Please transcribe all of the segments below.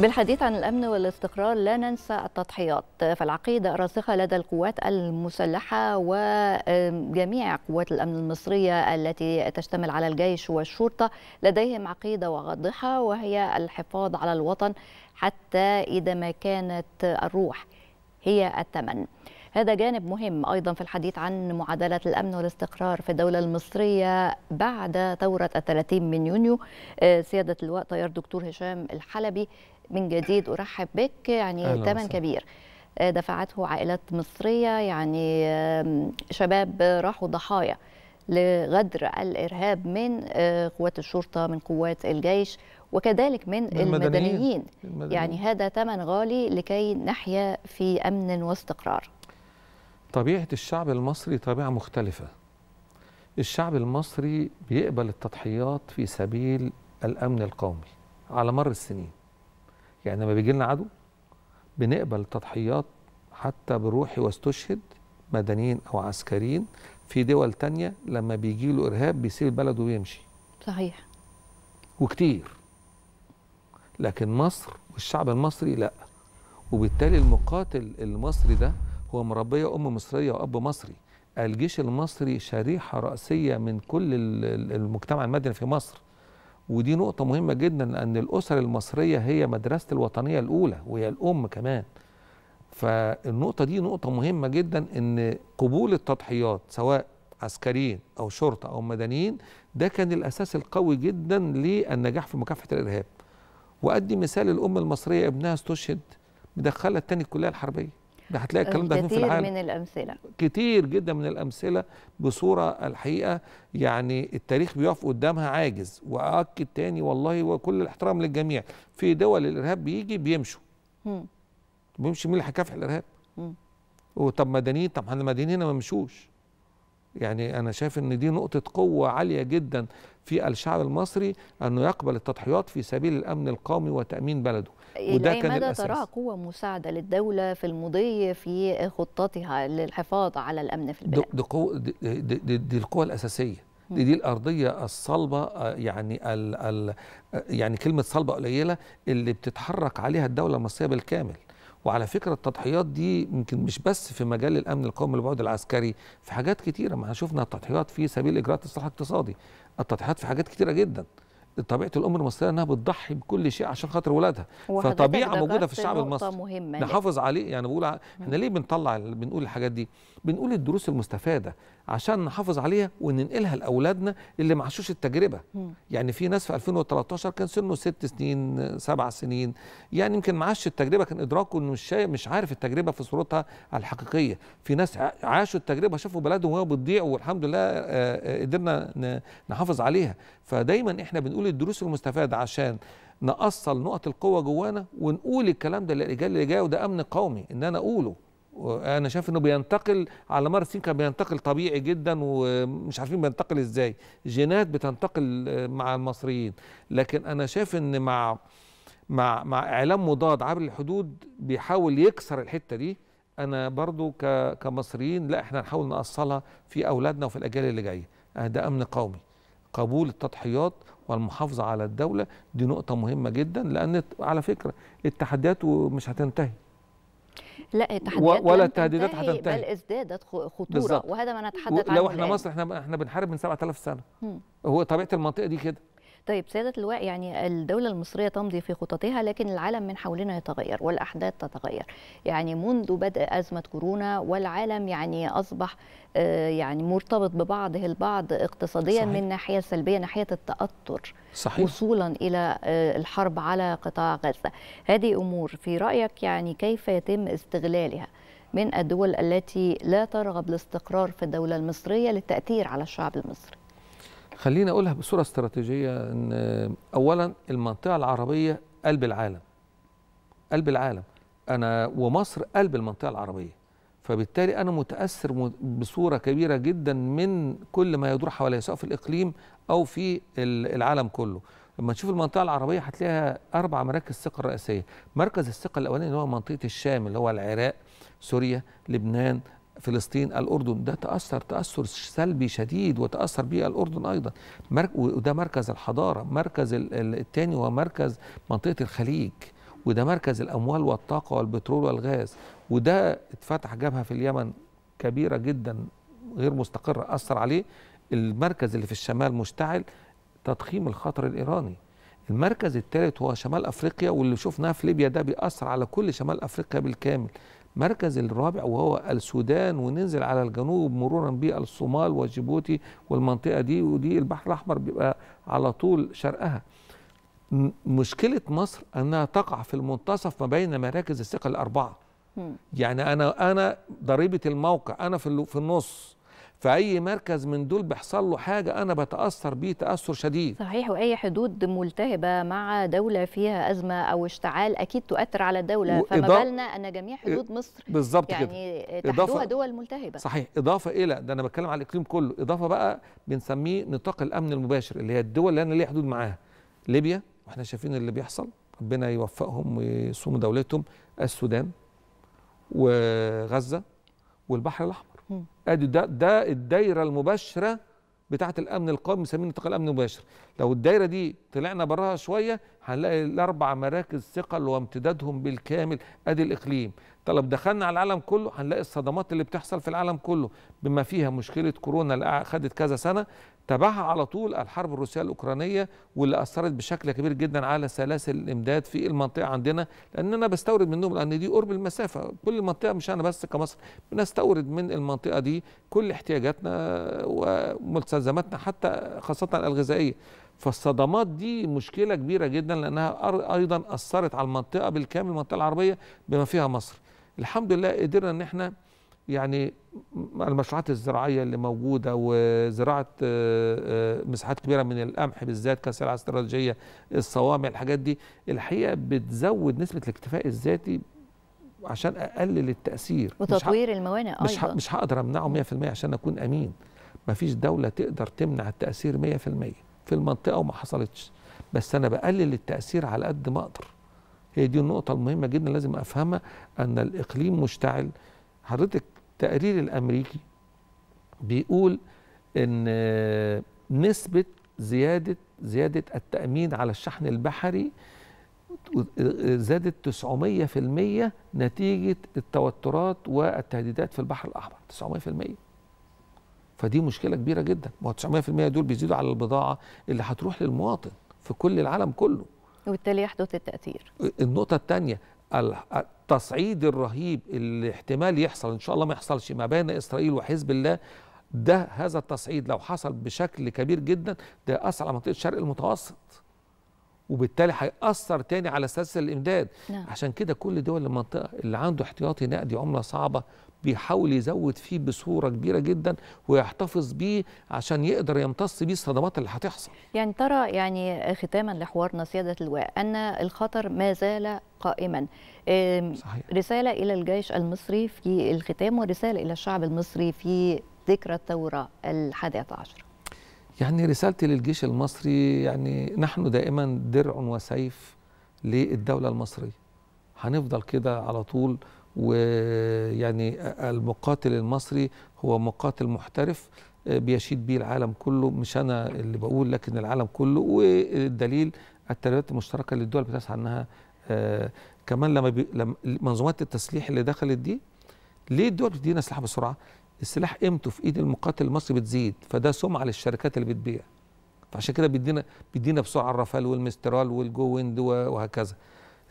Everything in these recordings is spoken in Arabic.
بالحديث عن الأمن والاستقرار لا ننسى التضحيات فالعقيدة راسخة لدى القوات المسلحة وجميع قوات الأمن المصرية التي تشتمل على الجيش والشرطة لديهم عقيدة واضحة وهي الحفاظ على الوطن حتى إذا ما كانت الروح هي الثمن هذا جانب مهم أيضا في الحديث عن معادلة الأمن والاستقرار في الدولة المصرية بعد ثورة الثلاثين من يونيو آه، سيادة اللواء طيار دكتور هشام الحلبي من جديد أرحب بك يعني ثمن كبير آه، دفعته عائلات مصرية يعني شباب راحوا ضحايا لغدر الإرهاب من آه، قوات الشرطة من قوات الجيش وكذلك من المدنيين, المدنيين. المدنيين. يعني هذا ثمن غالي لكي نحيا في أمن واستقرار طبيعة الشعب المصري طبيعة مختلفة الشعب المصري بيقبل التضحيات في سبيل الأمن القومي على مر السنين يعني لما بيجي لنا عدو بنقبل التضحيات حتى بروحي واستشهد مدنيين أو عسكريين في دول تانية لما بيجي له إرهاب بيسيب بلده ويمشي صحيح وكتير لكن مصر والشعب المصري لا وبالتالي المقاتل المصري ده ومربية أم مصرية وأب مصري الجيش المصري شريحة رأسية من كل المجتمع المدني في مصر ودي نقطة مهمة جدا أن الأسر المصرية هي مدرسة الوطنية الأولى وهي الأم كمان فالنقطة دي نقطة مهمة جدا أن قبول التضحيات سواء عسكريين أو شرطة أو مدنيين ده كان الأساس القوي جدا للنجاح في مكافحة الإرهاب وأدي مثال الأم المصرية ابنها استشهد مدخلة تاني الكلية الحربية ده هتلاقي الكلام ده في العالم كتير من الامثله كتير جدا من الامثله بصوره الحقيقه يعني التاريخ بيقف قدامها عاجز واكد تاني والله وكل الاحترام للجميع في دول الارهاب بيجي بيمشوا بيمشي مين اللي هيكافح الارهاب؟ طب مدنيين طب احنا مدنيين ما مشوش يعني انا شايف ان دي نقطه قوه عاليه جدا في الشعب المصري انه يقبل التضحيات في سبيل الامن القومي وتامين بلده وده كان مدى الأساس. تراها قوة مساعدة للدولة في المضي في خطتها للحفاظ على الأمن في البلاد دي, قوة دي, دي, دي القوة الأساسية دي, دي الأرضية الصلبة آه، يعني ال ال آه، يعني كلمة صلبة قليلة اللي بتتحرك عليها الدولة المصرية بالكامل وعلى فكرة التضحيات دي يمكن مش بس في مجال الأمن القومي والبعد العسكري في حاجات كتيرة ما شفنا التضحيات في سبيل إجراءات إصلاح الاقتصادي التضحيات في حاجات كتيرة جدا طبيعه الام المصريه انها بتضحي بكل شيء عشان خاطر ولادها فطبيعه موجوده في الشعب المصري مهمة نحافظ عليه يعني بقول احنا ليه بنطلع بنقول الحاجات دي بنقول الدروس المستفاده عشان نحافظ عليها وننقلها لاولادنا اللي ما عاشوش التجربه يعني في ناس في 2013 كان سنه ست سنين سبع سنين يعني يمكن ما عاش التجربه كان ادراكه انه مش مش عارف التجربه في صورتها الحقيقيه في ناس عاشوا التجربه شافوا بلدهم وهي بتضيع والحمد لله آه، آه، قدرنا نحافظ عليها فدايما احنا بنقول الدروس المستفاده عشان نأصل نقط القوه جوانا ونقول الكلام ده للرجال اللي جاي وده امن قومي ان انا اقوله انا شايف انه بينتقل على مر السنين كان بينتقل طبيعي جدا ومش عارفين بينتقل ازاي جينات بتنتقل مع المصريين لكن انا شايف ان مع مع مع اعلام مضاد عبر الحدود بيحاول يكسر الحته دي انا برضو كمصريين لا احنا نحاول نأصلها في اولادنا وفي الاجيال اللي جايه ده امن قومي قبول التضحيات والمحافظة على الدولة دي نقطة مهمة جدا لأن على فكرة التحديات مش هتنتهي لا التحديات ولا التهديدات هتنتهي بل ازدادت خطوره بالزبط. وهذا ما نتحدث عنه لو احنا مصر احنا احنا بنحارب من 7000 سنه هو طبيعه المنطقه دي كده طيب سيادة اللواء يعني الدولة المصرية تمضي في خططها لكن العالم من حولنا يتغير والأحداث تتغير يعني منذ بدء أزمة كورونا والعالم يعني أصبح آه، يعني مرتبط ببعضه البعض اقتصاديا صحيح. من ناحية سلبية ناحية التأثر صحيح. وصولا إلى آه، الحرب على قطاع غزة هذه أمور في رأيك يعني كيف يتم استغلالها من الدول التي لا ترغب الاستقرار في الدولة المصرية للتأثير على الشعب المصري خليني اقولها بصوره استراتيجيه ان اولا المنطقه العربيه قلب العالم قلب العالم انا ومصر قلب المنطقه العربيه فبالتالي انا متاثر بصوره كبيره جدا من كل ما يدور حواليا سواء في الاقليم او في العالم كله لما تشوف المنطقه العربيه هتلاقيها اربع مراكز ثقه رئيسيه مركز الثقه الاولاني اللي هو منطقه الشام اللي هو العراق سوريا لبنان فلسطين الأردن ده تأثر تأثر سلبي شديد وتأثر به الأردن أيضا وده مركز الحضارة مركز الثاني هو مركز منطقة الخليج وده مركز الأموال والطاقة والبترول والغاز وده اتفتح جبهة في اليمن كبيرة جدا غير مستقرة أثر عليه المركز اللي في الشمال مشتعل تضخيم الخطر الإيراني المركز الثالث هو شمال أفريقيا واللي شفناه في ليبيا ده بيأثر على كل شمال أفريقيا بالكامل المركز الرابع وهو السودان وننزل على الجنوب مرورا بالصومال وجيبوتي والمنطقه دي ودي البحر الاحمر بيبقى على طول شرقها مشكله مصر انها تقع في المنتصف ما بين مراكز الثقه الاربعه يعني انا انا ضريبه الموقع انا في في النص فاي مركز من دول بيحصل له حاجه انا بتاثر بيه تاثر شديد صحيح واي حدود ملتهبه مع دوله فيها ازمه او اشتعال اكيد تؤثر على الدوله وإضاف... فما بالنا ان جميع حدود مصر بالظبط يعني كده. تحتوها إضافة... دول ملتهبه صحيح اضافه الى ده انا بتكلم على الاقليم كله اضافه بقى بنسميه نطاق الامن المباشر اللي هي الدول اللي انا ليا حدود معاها ليبيا واحنا شايفين اللي بيحصل ربنا يوفقهم ويصوموا دولتهم السودان وغزه والبحر الاحمر ادي ده ده الدايره المباشره بتاعه الامن القومي بنسميه انتقال الامن المباشر لو الدايره دي طلعنا براها شويه هنلاقي الاربع مراكز ثقل وامتدادهم بالكامل ادي الاقليم طب دخلنا على العالم كله هنلاقي الصدمات اللي بتحصل في العالم كله بما فيها مشكله كورونا اللي خدت كذا سنه تبعها على طول الحرب الروسيه الاوكرانيه واللي اثرت بشكل كبير جدا على سلاسل الامداد في المنطقه عندنا لان انا بستورد منهم لان دي قرب المسافه كل المنطقه مش انا بس كمصر بنستورد من المنطقه دي كل احتياجاتنا وملتزماتنا حتى خاصه الغذائيه فالصدمات دي مشكله كبيره جدا لانها ايضا اثرت على المنطقه بالكامل المنطقه العربيه بما فيها مصر الحمد لله قدرنا ان احنا يعني المشروعات الزراعيه اللي موجوده وزراعه آه، آه، مساحات كبيره من القمح بالذات كسلعه استراتيجيه الصوامع الحاجات دي الحقيقه بتزود نسبه الاكتفاء الذاتي عشان اقلل التاثير وتطوير الموانئ ايضا مش أيوة. مش هقدر امنعه 100% عشان اكون امين مفيش دوله تقدر تمنع التاثير 100% في المنطقه وما حصلتش بس انا بقلل التاثير على قد ما اقدر هي دي النقطه المهمه جدا لازم افهمها ان الاقليم مشتعل حضرتك التقرير الامريكي بيقول ان نسبه زياده زياده التامين على الشحن البحري زادت 900% نتيجه التوترات والتهديدات في البحر الاحمر 900% فدي مشكله كبيره جدا ما هو 900% دول بيزيدوا على البضاعه اللي هتروح للمواطن في كل العالم كله وبالتالي يحدث التاثير النقطه الثانيه التصعيد الرهيب اللي احتمال يحصل ان شاء الله ما يحصلش ما بين اسرائيل وحزب الله ده هذا التصعيد لو حصل بشكل كبير جدا ده اثر على منطقه شرق المتوسط وبالتالي هيأثر تاني على سلسلة الإمداد نعم. عشان كده كل دول المنطقة اللي عنده احتياطي نقدي عملة صعبة بيحاول يزود فيه بصورة كبيرة جدا ويحتفظ بيه عشان يقدر يمتص بيه الصدمات اللي هتحصل يعني ترى يعني ختاما لحوارنا سيادة اللواء أن الخطر ما زال قائما صحيح. رسالة إلى الجيش المصري في الختام ورسالة إلى الشعب المصري في ذكرى الثورة الحادية عشر يعني رسالتي للجيش المصري يعني نحن دائما درع وسيف للدولة المصرية هنفضل كده على طول ويعني المقاتل المصري هو مقاتل محترف بيشيد بيه العالم كله مش انا اللي بقول لكن العالم كله والدليل التربيات المشتركه اللي الدول بتسعى انها آه، كمان لما, لما منظومات التسليح اللي دخلت دي ليه الدول بتدينا اسلحه بسرعه؟ السلاح قيمته في ايد المقاتل المصري بتزيد فده سمعه للشركات اللي بتبيع فعشان كده بيدينا بيدينا بسرعه الرافال والمسترال والجو ويند وهكذا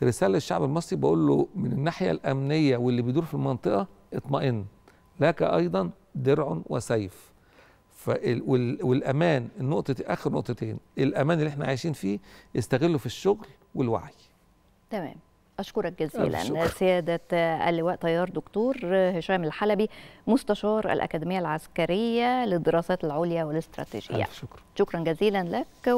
رساله للشعب المصري بقول له من الناحيه الامنيه واللي بيدور في المنطقه اطمئن لك ايضا درع وسيف والامان النقطه اخر نقطتين الامان اللي احنا عايشين فيه استغله في الشغل والوعي تمام أشكرك جزيلا سيادة اللواء طيار دكتور هشام الحلبي مستشار الأكاديمية العسكرية للدراسات العليا والاستراتيجية شكرا جزيلا لك